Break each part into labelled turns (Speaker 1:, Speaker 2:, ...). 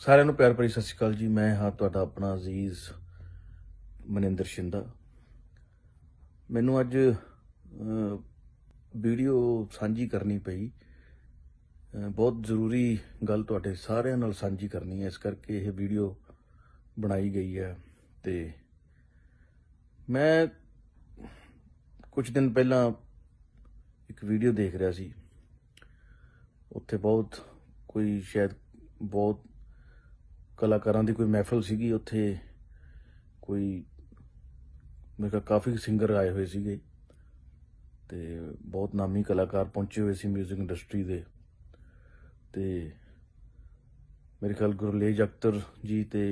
Speaker 1: ਸਾਰਿਆਂ ਨੂੰ ਪਿਆਰ ਭਰੀ ਸਤਿ ਸ਼੍ਰੀ ਅਕਾਲ ਜੀ ਮੈਂ ਹਾਂ ਤੁਹਾਡਾ ਆਪਣਾ ਅਜ਼ੀਜ਼ ਮਨਿੰਦਰ ਸ਼ਿੰਦਾ ਮੈਨੂੰ ਅੱਜ ਵੀਡੀਓ ਸਾਂਝੀ ਕਰਨੀ ਪਈ ਬਹੁਤ ਜ਼ਰੂਰੀ ਗੱਲ ਤੁਹਾਡੇ ਸਾਰਿਆਂ ਨਾਲ ਸਾਂਝੀ ਕਰਨੀ ਹੈ ਇਸ ਕਰਕੇ ਇਹ ਵੀਡੀਓ ਬਣਾਈ ਗਈ ਹੈ ਤੇ ਮੈਂ ਕੁਝ ਦਿਨ ਪਹਿਲਾਂ ਇੱਕ ਵੀਡੀਓ ਦੇਖ ਰਿਹਾ ਸੀ ਉੱਥੇ ਬਹੁਤ ਕੋਈ ਸ਼ਾਇਦ ਬਹੁਤ ਕਲਾਕਾਰਾਂ ਦੀ ਕੋਈ ਮਹਿਫਲ ਸੀਗੀ ਉੱਥੇ ਕੋਈ ਮੇਰੇ ਕੋਲ ਕਾਫੀ ਸਿੰਗਰ ਆਏ ਹੋਏ ਸੀਗੇ ਤੇ ਬਹੁਤ ਨਾਮੀ ਕਲਾਕਾਰ ਪਹੁੰਚੇ ਹੋਏ ਸੀ 뮤직 ਇੰਡਸਟਰੀ ਦੇ ਤੇ ਮੇਰੇ ਖਿਆਲ ਗੁਰਲੇਜ ਅਖਤਰ ਜੀ ਤੇ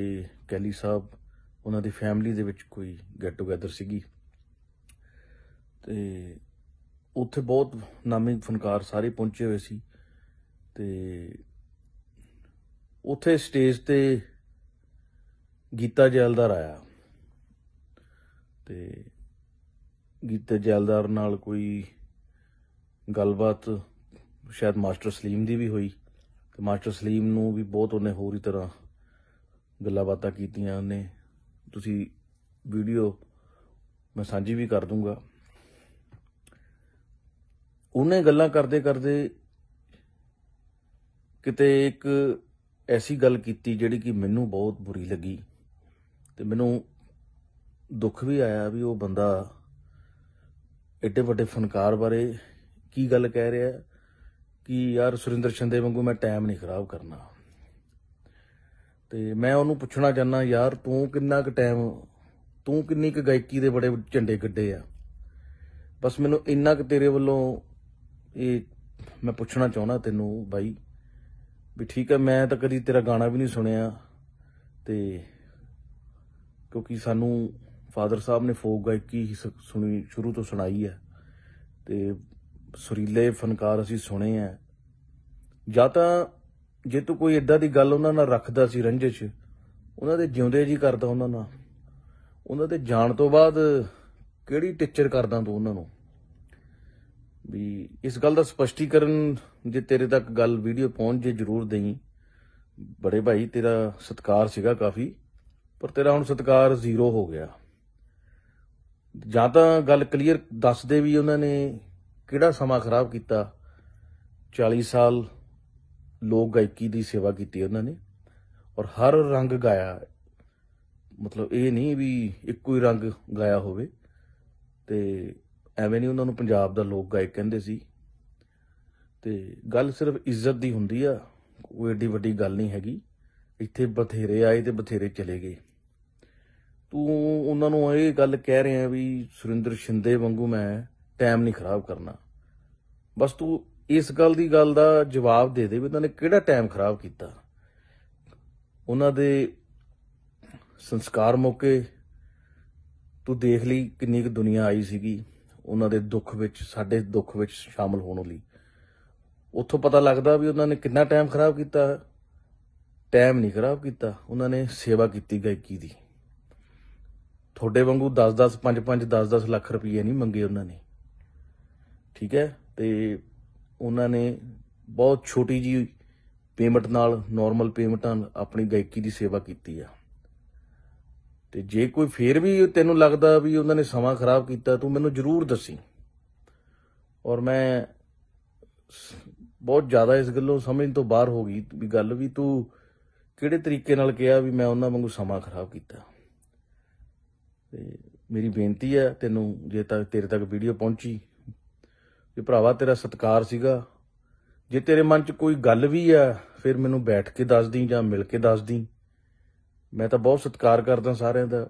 Speaker 1: ਕੈਲੀ ਸਾਹਿਬ ਉਹਨਾਂ ਦੀ ਫੈਮਿਲੀ ਦੇ ਵਿੱਚ ਕੋਈ ਗੈਟ ਟੂਗੇਦਰ ਸੀਗੀ ਤੇ ਉੱਥੇ ਬਹੁਤ ਨਾਮੀ ਫਨਕਾਰ ਸਾਰੇ ਪਹੁੰਚੇ ਹੋਏ ਸੀ ਤੇ ਉੱਥੇ ਸਟੇਜ ਤੇ ਗੀਤਾ ਜੈਲਦਾਰ ਆਇਆ ਤੇ ਗੀਤਾ ਜੈਲਦਾਰ ਨਾਲ ਕੋਈ ਗੱਲਬਾਤ ਸ਼ਾਇਦ ਮਾਸਟਰ ਸਲੀਮ ਦੀ ਵੀ ਹੋਈ ਤੇ ਮਾਸਟਰ ਸਲੀਮ ਨੂੰ ਵੀ ਬਹੁਤ ਉਹਨੇ ਹੋਰ ਹੀ ਤਰ੍ਹਾਂ ਗੱਲਾਂ ਬਾਤਾਂ ਕੀਤੀਆਂ ਉਹਨੇ ਤੁਸੀਂ ਵੀਡੀਓ ਮੈਂ ਸਾਂਝੀ ਵੀ ਕਰ ਦੂੰਗਾ ਉਹਨੇ ਗੱਲਾਂ ਕਰਦੇ ਕਰਦੇ ਕਿਤੇ ਇੱਕ ਐਸੀ ਗੱਲ ਕੀਤੀ ਜਿਹੜੀ ਕਿ ਮੈਨੂੰ ਬਹੁਤ ਬੁਰੀ ਲੱਗੀ ਤੇ ਮੈਨੂੰ ਦੁੱਖ ਵੀ ਆਇਆ ਵੀ ਉਹ ਬੰਦਾ ਏਡੇ ਵੱਡੇ ਫਨਕਾਰ ਬਾਰੇ ਕੀ ਗੱਲ ਕਹਿ ਰਿਹਾ ਕਿ ਯਾਰ ਸੁਰਿੰਦਰ ਛੰਦੇ ਵਾਂਗੂ ਮੈਂ ਟਾਈਮ ਨਹੀਂ ਖਰਾਬ ਕਰਨਾ ਤੇ ਮੈਂ ਉਹਨੂੰ ਪੁੱਛਣਾ ਚਾਹਨਾ ਯਾਰ ਤੂੰ ਕਿੰਨਾ ਕੁ ਟਾਈਮ ਤੂੰ ਕਿੰਨੀ ਕੁ ਗਾਇਕੀ ਦੇ ਬੜੇ ਝੰਡੇ ਗੱਡੇ ਆ ਬਸ ਮੈਨੂੰ ਇੰਨਾ ਕੁ ਤੇਰੇ ਵੱਲੋਂ ਇਹ ਮੈਂ ਪੁੱਛਣਾ ਚਾਹਣਾ ਤੈਨੂੰ ਬਾਈ ਵੀ ਠੀਕ ਹੈ ਮੈਂ ਤਾਂ ਕਦੀ ਤੇਰਾ ਗਾਣਾ ਵੀ ਨਹੀਂ ਸੁਣਿਆ ਤੇ ਕਿਉਂਕਿ ਸਾਨੂੰ ਫਾਦਰ ਸਾਹਿਬ ਨੇ ਫੋਕ ਗਾਇਕੀ ਹੀ ਸੁਣੀ ਸ਼ੁਰੂ ਤੋਂ ਸੁਣਾਈ ਹੈ ਤੇ ਸੁਰੀਲੇ ਫਨਕਾਰ ਅਸੀਂ ਸੁਣੇ ਆ ਜਾਂ ਤਾਂ ਜੇ ਤੂੰ ਕੋਈ ਇਦਾਂ ਦੀ ਗੱਲ ਉਹਨਾਂ ਨਾਲ ਰੱਖਦਾ ਸੀ ਰੰਝੇ 'ਚ ਉਹਨਾਂ ਦੇ ਜਿਉਂਦੇ ਜੀ ਕਰਦਾ ਉਹਨਾਂ ਨਾਲ ਉਹਨਾਂ ਦੇ ਜਾਣ ਤੋਂ ਬਾਅਦ ਕਿਹੜੀ ਟੀਚਰ ਕਰਦਾ ਤੂੰ ਉਹਨਾਂ ਨੂੰ ਵੀ ਇਸ ਗੱਲ ਦਾ ਸਪਸ਼ਟੀਕਰਨ ਜੇ ਤੇਰੇ ਤੱਕ ਗੱਲ ਵੀਡੀਓ ਪਹੁੰਚ ਜੇ ਜ਼ਰੂਰ ਦੇਈ ਬੜੇ ਭਾਈ ਤੇਰਾ ਸਤਕਾਰ ਸੀਗਾ ਕਾਫੀ ਪਰ ਤੇਰਾ ਹੁਣ ਸਤਕਾਰ ਜ਼ੀਰੋ ਹੋ ਗਿਆ ਜਾਂ ਤਾਂ ਗੱਲ ਕਲੀਅਰ ਦੱਸ ਦੇ ਵੀ ਉਹਨਾਂ ਨੇ ਕਿਹੜਾ ਸਮਾਂ ਖਰਾਬ ਕੀਤਾ 40 ਸਾਲ ਲੋਕ ਗਾਇਕੀ ਦੀ ਸੇਵਾ ਕੀਤੀ ਉਹਨਾਂ ਨੇ ਔਰ ਹਰ ਰੰਗ ਗਾਇਆ ਮਤਲਬ ਇਹ ਨਹੀਂ ਵੀ ਇੱਕੋ ਹੀ ਰੰਗ ਗਾਇਆ ਹੋਵੇ ਤੇ ਐਵੇਂ ਨਹੀਂ ਉਹਨਾਂ ਨੂੰ ਪੰਜਾਬ ਦਾ ਲੋਕ ਗਾਇਕ ਕਹਿੰਦੇ ਸੀ ਤੇ ਗੱਲ ਸਿਰਫ ਇੱਜ਼ਤ ਦੀ ਹੁੰਦੀ ਆ ਕੋਈ ਏਡੀ ਵੱਡੀ ਗੱਲ ਨਹੀਂ ਹੈਗੀ ਇੱਥੇ ਬਥੇਰੇ ਆਏ ਤੇ ਬਥੇਰੇ ਚਲੇ ਗਏ ਤੂੰ ਉਹਨਾਂ ਨੂੰ ਇਹ ਗੱਲ ਕਹਿ ਰਿਹਾ ਵੀ ਸੁਰਿੰਦਰ ਸ਼ਿੰਦੇ ਵਾਂਗੂ ਮੈਂ ਟਾਈਮ ਨਹੀਂ ਖਰਾਬ ਕਰਨਾ ਬਸ ਤੂੰ ਇਸ ਗੱਲ ਦੀ ਗੱਲ ਦਾ ਜਵਾਬ ਦੇ ਦੇ ਵੀ ਉਹਨਾਂ ਨੇ ਕਿਹੜਾ ਟਾਈਮ ਖਰਾਬ ਕੀਤਾ ਉਹਨਾਂ ਦੇ ਸੰਸਕਾਰ ਮੌਕੇ ਤੂੰ ਦੇਖ ਲਈ ਕਿੰਨੀ ਕੁ ਦੁਨੀਆ ਆਈ ਸੀਗੀ ਉਹਨਾਂ ਦੇ ਦੁੱਖ ਵਿੱਚ ਸਾਡੇ ਦੁੱਖ ਵਿੱਚ ਸ਼ਾਮਲ ਹੋਣ ਲਈ ਉੱਥੋਂ ਪਤਾ ਲੱਗਦਾ ਵੀ ਉਹਨਾਂ ਨੇ ਕਿੰਨਾ ਟਾਈਮ ਖਰਾਬ ਕੀਤਾ ਟਾਈਮ ਨਹੀਂ ਖਰਾਬ ਕੀਤਾ ਉਹਨਾਂ ਨੇ ਸੇਵਾ ਕੀਤੀ ਗਾਇਕੀ ਦੀ ਤੁਹਾਡੇ ਵਾਂਗੂ 10 10 5 5 10 10 ਲੱਖ ਰੁਪਏ ਨਹੀਂ ਮੰਗੇ ਉਹਨਾਂ ਨੇ ਠੀਕ ਹੈ ਤੇ ਉਹਨਾਂ ਨੇ ਬਹੁਤ ਛੋਟੀ ਜੀ ਪੇਮੈਂਟ ਨਾਲ ਨਾਰਮਲ ਪੇਮੈਂਟਾਂ ਆਪਣੀ ਗਾਇਕੀ ਦੀ ਸੇਵਾ ਕੀਤੀ ਆ ਤੇ ਜੇ ਕੋਈ ਫੇਰ ਵੀ ਤੈਨੂੰ ਲੱਗਦਾ ਵੀ ਉਹਨਾਂ ਨੇ ਸਮਾਂ ਖਰਾਬ ਕੀਤਾ ਤੂੰ ਮੈਨੂੰ ਜ਼ਰੂਰ ਦੱਸੀ ਔਰ ਮੈਂ ਬਹੁਤ ਜ਼ਿਆਦਾ ਇਸ ਗੱਲੋਂ ਸਮਝਣ ਤੋਂ ਬਾਹਰ ਹੋ ਗਈ ਵੀ ਗੱਲ ਵੀ ਤੂੰ ਕਿਹੜੇ ਤਰੀਕੇ ਨਾਲ ਕਿਹਾ ਵੀ ਮੈਂ ਉਹਨਾਂ ਵਾਂਗੂ ਸਮਾਂ ਖਰਾਬ ਕੀਤਾ ਤੇ ਮੇਰੀ ਬੇਨਤੀ ਹੈ ਤੈਨੂੰ ਜੇ ਤੱਕ ਤੇਰੇ ਤੱਕ ਵੀਡੀਓ ਪਹੁੰਚੀ ਕਿ ਭਰਾਵਾ ਤੇਰਾ ਸਤਕਾਰ ਸੀਗਾ ਜੇ ਤੇਰੇ ਮਨ 'ਚ ਕੋਈ ਗੱਲ ਵੀ ਆ ਫਿਰ ਮੈਨੂੰ ਬੈਠ ਕੇ ਦੱਸ ਦੀ ਜਾਂ ਮਿਲ ਕੇ ਦੱਸ ਦੀ ਮੈਂ ਤਾਂ ਬਹੁਤ ਸਤਿਕਾਰ ਕਰਦਾ ਸਾਰਿਆਂ ਦਾ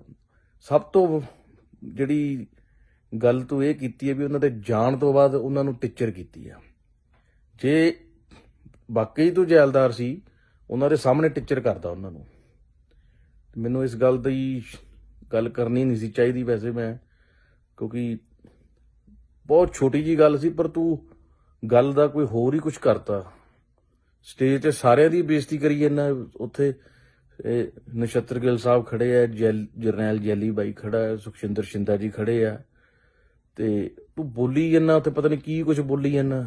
Speaker 1: ਸਭ ਤੋਂ ਜਿਹੜੀ ਗੱਲ ਤੂੰ ਇਹ ਕੀਤੀ ਹੈ ਵੀ ਉਹਨਾਂ ਦੇ ਜਾਣ ਤੋਂ ਬਾਅਦ ਉਹਨਾਂ ਨੂੰ ਟੀਚਰ ਕੀਤੀ ਆ ਜੇ ਬਾਕੀ ਤੂੰ ਜੈਲਦਾਰ ਸੀ ਉਹਨਾਂ ਦੇ ਸਾਹਮਣੇ ਟੀਚਰ ਕਰਦਾ ਉਹਨਾਂ ਨੂੰ ਮੈਨੂੰ ਇਸ ਗੱਲ ਦੀ ਗੱਲ ਕਰਨੀ ਨਹੀਂ ਸੀ ਚਾਹੀਦੀ ਵੈਸੇ ਮੈਂ ਕਿਉਂਕਿ ਬਹੁਤ ਛੋਟੀ ਜੀ ਗੱਲ ਸੀ ਪਰ ਤੂੰ ਗੱਲ ਦਾ ਕੋਈ ਹੋਰ ਹੀ ਕੁਝ ਕਰਤਾ ਸਟੇਜ ਤੇ ਸਾਰਿਆਂ ਦੀ ਬੇਇੱਜ਼ਤੀ ਕਰੀ ਜਾਂਦਾ ਉੱਥੇ ਇਹ ਨਛੱਤਰ ਗਿੱਲ ਸਾਹਿਬ ਖੜੇ ਆ ਜਰਨੈਲ ਜੈਲੀ ਬਾਈ ਖੜਾ ਹੈ ਸੁਖਸ਼ਿੰਦਰ ਸ਼ਿੰਦਾ ਜੀ ਖੜੇ ਆ ਤੇ ਤੂੰ ਬੋਲੀ ਜੰਨਾ ਤੇ ਪਤਾ ਨਹੀਂ ਕੀ ਕੁਝ ਬੋਲੀ ਜੰਨਾ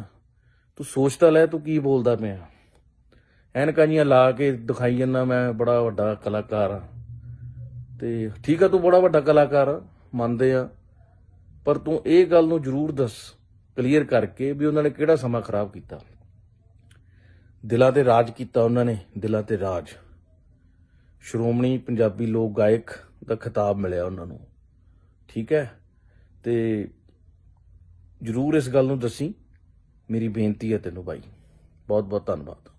Speaker 1: ਤੂੰ ਸੋਚਦਾ ਲੈ ਤੂੰ ਕੀ ਬੋਲਦਾ ਪਿਆ ਐਨਕਾਂ ਜੀਆਂ ਲਾ ਕੇ ਦਿਖਾਈ ਜੰਨਾ ਮੈਂ ਬੜਾ ਵੱਡਾ ਕਲਾਕਾਰ ਆ ਤੇ ਠੀਕ ਆ ਤੂੰ ਬੜਾ ਵੱਡਾ ਕਲਾਕਾਰ ਮੰਨਦੇ ਆ ਪਰ ਤੂੰ ਇਹ ਗੱਲ ਨੂੰ ਜ਼ਰੂਰ ਦੱਸ ਕਲੀਅਰ ਕਰਕੇ ਵੀ ਉਹਨਾਂ ਨੇ ਕਿਹੜਾ ਸਮਾਂ ਖਰਾਬ ਕੀਤਾ ਦਿਲਾਂ ਤੇ ਰਾਜ ਕੀਤਾ ਉਹਨਾਂ ਨੇ ਦਿਲਾਂ ਤੇ ਰਾਜ ਸ਼੍ਰੋਮਣੀ ਪੰਜਾਬੀ ਲੋਕ ਗਾਇਕ ਦਾ ਖਿਤਾਬ ਮਿਲਿਆ ਉਹਨਾਂ ਨੂੰ ਠੀਕ ਹੈ ਤੇ ਜਰੂਰ ਇਸ ਗੱਲ ਨੂੰ ਦੱਸੀ ਮੇਰੀ ਬੇਨਤੀ ਹੈ ਤੈਨੂੰ ਬਾਈ ਬਹੁਤ ਬਹੁਤ ਧੰਨਵਾਦ